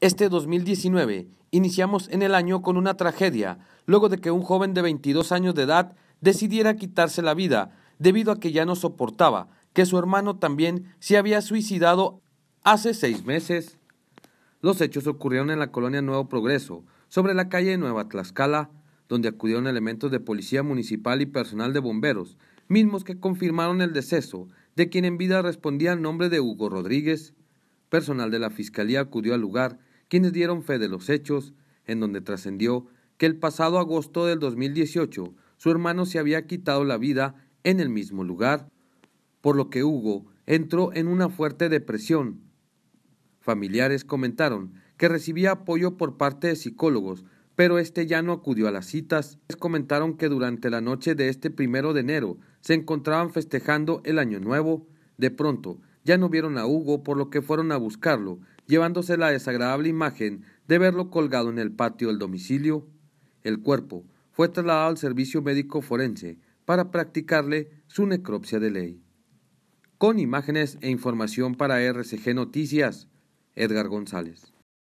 Este 2019 iniciamos en el año con una tragedia, luego de que un joven de 22 años de edad decidiera quitarse la vida debido a que ya no soportaba que su hermano también se había suicidado hace seis meses. Los hechos ocurrieron en la colonia Nuevo Progreso, sobre la calle Nueva Tlaxcala, donde acudieron elementos de policía municipal y personal de bomberos, mismos que confirmaron el deceso de quien en vida respondía al nombre de Hugo Rodríguez. Personal de la fiscalía acudió al lugar quienes dieron fe de los hechos, en donde trascendió que el pasado agosto del 2018 su hermano se había quitado la vida en el mismo lugar, por lo que Hugo entró en una fuerte depresión. Familiares comentaron que recibía apoyo por parte de psicólogos, pero este ya no acudió a las citas. Comentaron que durante la noche de este primero de enero se encontraban festejando el Año Nuevo. De pronto, ya no vieron a Hugo, por lo que fueron a buscarlo, llevándose la desagradable imagen de verlo colgado en el patio del domicilio. El cuerpo fue trasladado al servicio médico forense para practicarle su necropsia de ley. Con imágenes e información para RCG Noticias, Edgar González.